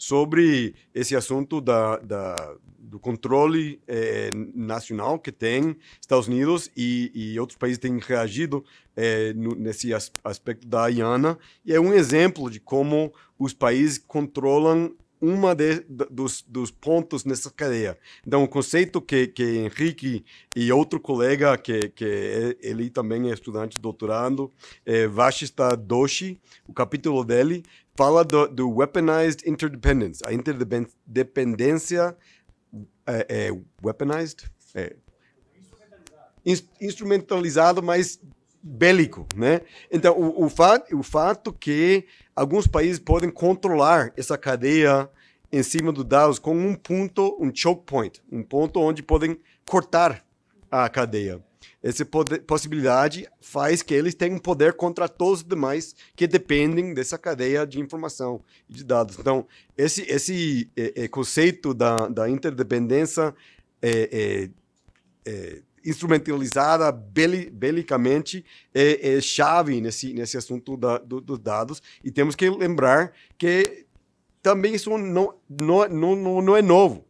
sobre esse assunto da, da do controle eh, nacional que tem Estados Unidos e, e outros países têm reagido eh, no, nesse as, aspecto da IANA. E é um exemplo de como os países controlam uma de, dos, dos pontos nessa cadeia. Então, o conceito que, que Henrique e outro colega, que, que é, ele também é estudante doutorando, é Vashista Doshi, o capítulo dele, fala do, do weaponized interdependence, a interdependência é, é weaponized? É, instrumentalizado, mas bélico, né? Então, o, o, o fato que alguns países podem controlar essa cadeia em cima do Daos com um ponto, um choke point, um ponto onde podem cortar a cadeia. Essa possibilidade faz que eles tenham poder contra todos os demais que dependem dessa cadeia de informação e de dados. Então, esse, esse é, é, conceito da, da interdependência é, instrumentalizada beli, belicamente é, é, chave nesse, nesse assunto da, do, dos dados e temos que lembrar que também isso não, não, não, não é novo.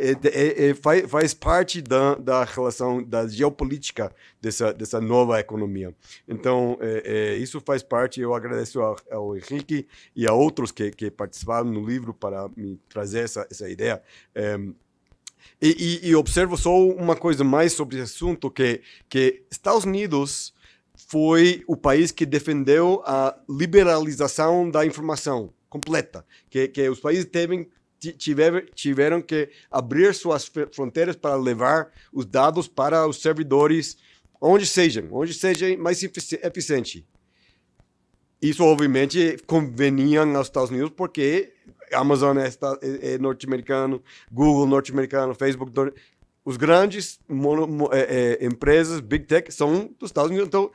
É, é, é, faz, faz, parte da, da, relação da geopolítica dessa, dessa nova economia. Então, é, é, isso faz parte. Eu agradeço ao, ao Henrique e a outros que, que, participaram no livro para me trazer essa, essa ideia. É, e, e, e, observo só uma coisa mais sobre esse assunto, que, que Estados Unidos foi o país que defendeu a liberalização da informação completa, que, que os países teve, tiver, tiveram que abrir suas fronteiras para levar os dados para os servidores, onde sejam, onde seja mais eficiente. Isso, obviamente, convenia aos Estados Unidos, porque Amazon é, é, é norte-americano, Google norte-americano, Facebook os grandes mono, mo, é, é, empresas, big tech, são dos Estados Unidos. Então,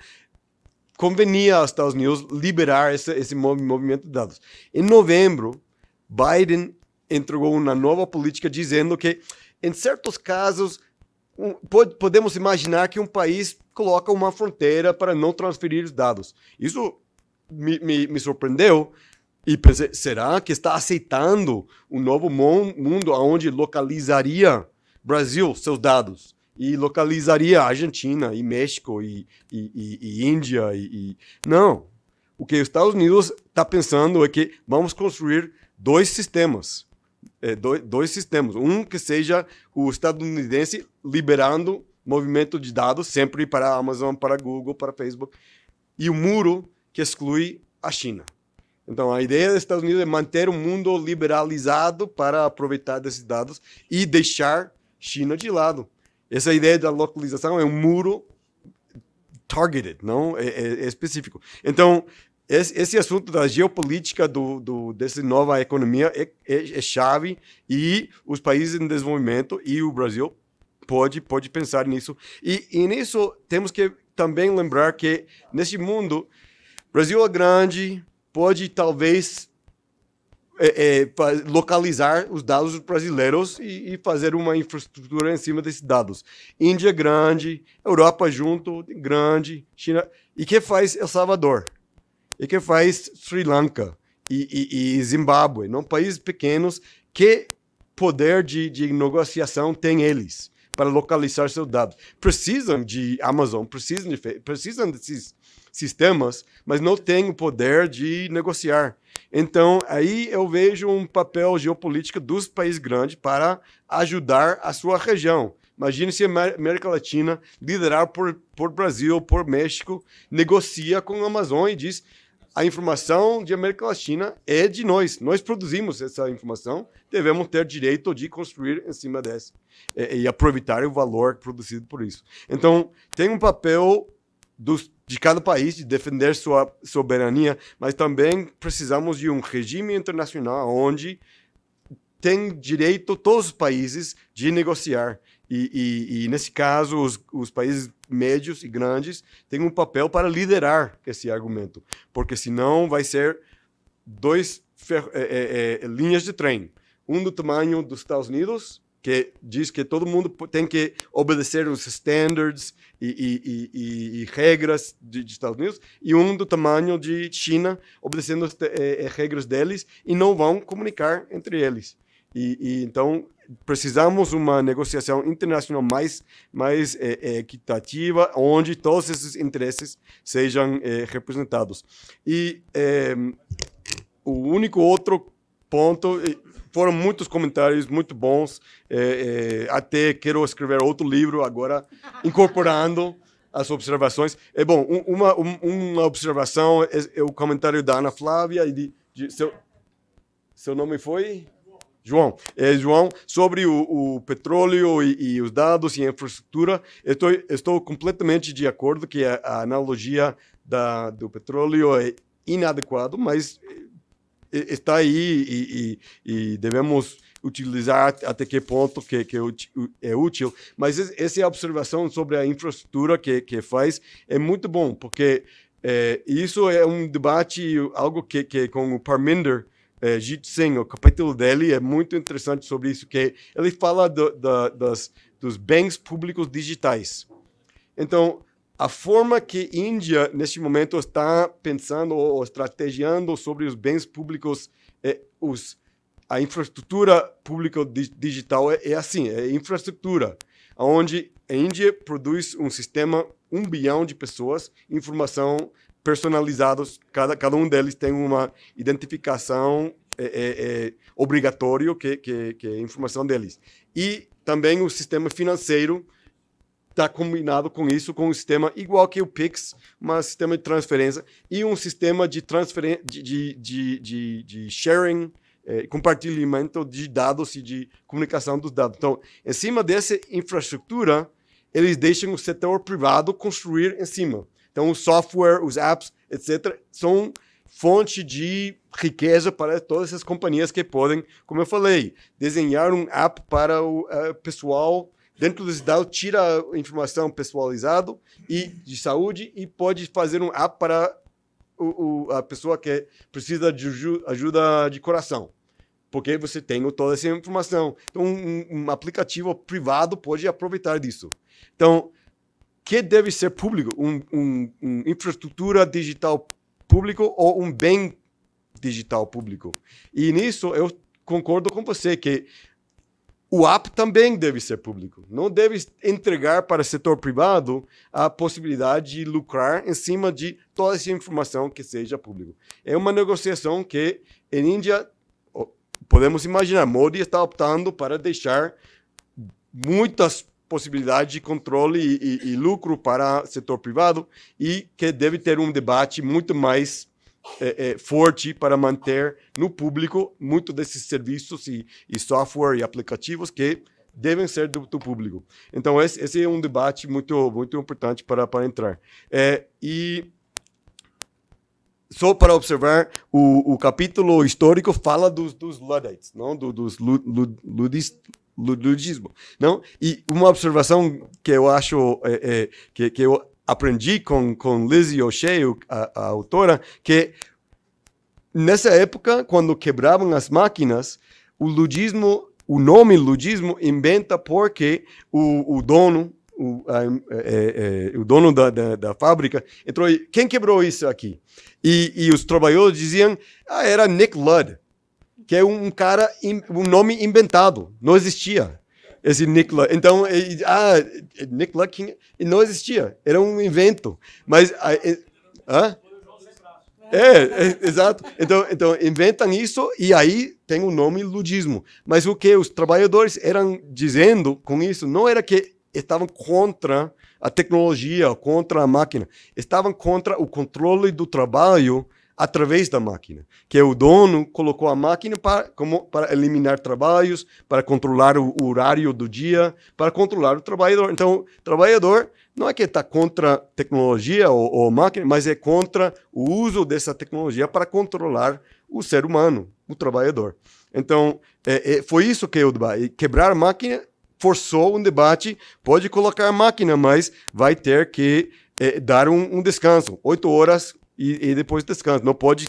convenia aos Estados Unidos liberar esse, esse movimento de dados. Em novembro, Biden entregou uma nova política dizendo que, em certos casos, um, pode, podemos imaginar que um país coloca uma fronteira para não transferir os dados. Isso me, me, me surpreendeu e pensei, será que está aceitando um novo mundo onde localizaria Brasil seus dados? e localizaria a Argentina e México e, e, e, e Índia. E, Não. O que os Estados Unidos está pensando é que vamos construir dois sistemas. É, dois, dois sistemas. Um que seja o estadunidense liberando movimento de dados sempre para a Amazon, para a Google, para a Facebook. E o muro que exclui a China. Então, a ideia dos Estados Unidos é manter o mundo liberalizado para aproveitar desses dados e deixar China de lado. Essa ideia da localização é um muro targeted, não? É, é, é específico. Então, esse, esse, assunto da geopolítica do, do dessa nova economia é, é, é chave e os países em desenvolvimento e o Brasil pode pode pensar nisso. E, e nisso temos que também lembrar que nesse mundo, Brasil é grande, pode talvez é, é, localizar os dados brasileiros e, e, fazer uma infraestrutura em cima desses dados. Índia grande, Europa junto, grande, China. E que faz El Salvador? E que faz Sri Lanka? E, e, e Zimbábue? Não países pequenos que poder de, de negociação tem eles para localizar seus dados. Precisam de Amazon, precisam de precisam desses sistemas, mas não tem o poder de negociar. Então, aí eu vejo um papel geopolítico dos países grandes para ajudar a sua região. Imagine se a América Latina, liderada por, por Brasil, por México, negocia com a Amazônia e diz a informação de América Latina é de nós. Nós produzimos essa informação, devemos ter direito de construir em cima dessa e, e aproveitar o valor produzido por isso. Então, tem um papel dos, de cada país de defender sua soberania, mas também precisamos de um regime internacional onde tem direito todos os países de negociar. E, e, e nesse caso, os, os, países médios e grandes têm um papel para liderar esse argumento, porque senão vai ser dois é, é, é, linhas de trem, um do tamanho dos Estados Unidos que diz que todo mundo tem que obedecer os standards e, e, e, e regras de, de, Estados Unidos, e um do tamanho de China obedecendo as eh, eh, regras deles e não vão comunicar entre eles. E, então precisamos uma negociação internacional mais mais é, equitativa, onde todos esses interesses sejam é, representados. E o único outro ponto. Foram muitos comentários muito bons. É, é, até quero escrever outro livro agora, incorporando as observações. É bom, um, uma, um, uma observação é, é, o comentário da Ana Flávia e de, de seu, seu nome foi? João, é, João, sobre o, o petróleo e, e, os dados e a infraestrutura, estou, estou completamente de acordo que a, a analogia da, do petróleo é inadequado, mas está aí e, e, e devemos utilizar até que ponto que, que é útil. É Mas essa observação sobre a infraestrutura que, que faz é muito bom, porque é, isso é um debate, algo que, que com o Parminder é, Jit Singh, o capítulo dele é muito interessante sobre isso, que ele fala do, das, dos bens públicos digitais. Então, a forma que a Índia, neste momento, está pensando ou estrategiando sobre os bens públicos, é, os, a infraestrutura pública digital é, é assim, é infraestrutura, onde a Índia produz um sistema, um bilhão de pessoas, informação personalizados, cada, cada um deles tem uma identificação é, é, é obrigatório que, que, que é a informação deles. E também o sistema financeiro, está combinado com isso, com um sistema igual que o Pix, um sistema de transferência e um sistema de, transferen de, de, de, de sharing, eh, compartilhamento de dados e de comunicação dos dados. Então, em cima dessa infraestrutura, eles deixam o setor privado construir em cima. Então, o software, os apps, etc., são fonte de riqueza para todas essas companhias que podem, como eu falei, desenhar um app para o uh, pessoal Dentro do SDAO, tira informação pessoalizada e de saúde e pode fazer um app para o, o, a pessoa que precisa de ajuda de coração. Porque você tem toda essa informação. Então, um, um aplicativo privado pode aproveitar disso. Então, que deve ser público? Um, um, um infraestrutura digital público ou um bem digital público? E nisso eu concordo com você que o app também deve ser público. Não deve entregar para o setor privado a possibilidade de lucrar em cima de toda essa informação que seja público. É uma negociação que, em Índia, podemos imaginar, Modi está optando para deixar muitas possibilidades de controle e, e, e lucro para o setor privado e que deve ter um debate muito mais é, é, forte para manter no público muito desses serviços e, e software e aplicativos que devem ser do, do público. Então esse, esse, é um debate muito muito importante para para entrar. É, e só para observar, o, o capítulo histórico fala dos, dos Luddites, não do, dos Ludis, ludismo, não? E uma observação que eu acho é, é, que, que eu aprendi com, com Lizzie O'Shea, a, a autora, que nessa época, quando quebravam as máquinas, o ludismo, o nome ludismo inventa porque o, o dono, o, a, é, é, é, o dono da, da, da, fábrica entrou e, quem quebrou isso aqui? E, e os trabalhadores diziam, ah, era Nick Ludd, que é um cara, um nome inventado, não existia esse Nick Luck. Então, e, ah, Nick Luck não existia, era um invento. Mas. Ah, e, ah? É, é, exato. Então, então, inventam isso e aí tem o nome ludismo. Mas o que os trabalhadores eram dizendo com isso não era que estavam contra a tecnologia, contra a máquina, estavam contra o controle do trabalho através da máquina, que é o dono colocou a máquina para, como, para eliminar trabalhos, para controlar o, o horário do dia, para controlar o trabalhador. Então, o trabalhador não é que está contra tecnologia ou, ou máquina, mas é contra o uso dessa tecnologia para controlar o ser humano, o trabalhador. Então, é, é, foi isso que eu debate. Quebrar a máquina forçou um debate. Pode colocar a máquina, mas vai ter que é, dar um, um descanso. Oito horas e, e depois descansa. Não pode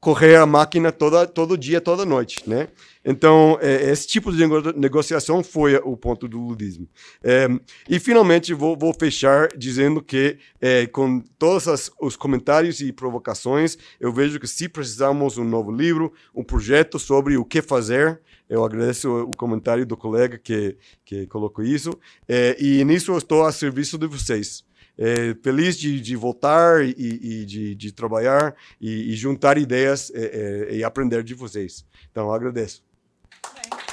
correr a máquina toda, todo dia, toda noite, né? Então, é, esse tipo de negociação foi o ponto do ludismo. É, e, finalmente, vou, vou, fechar dizendo que, é, com todos as, os comentários e provocações, eu vejo que, se precisarmos um novo livro, um projeto sobre o que fazer, eu agradeço o comentário do colega que, que colocou isso, é, e nisso eu estou a serviço de vocês é, feliz de, de voltar e, e de, de, trabalhar e, e juntar ideias é, é, e aprender de vocês. Então, agradeço. Bem.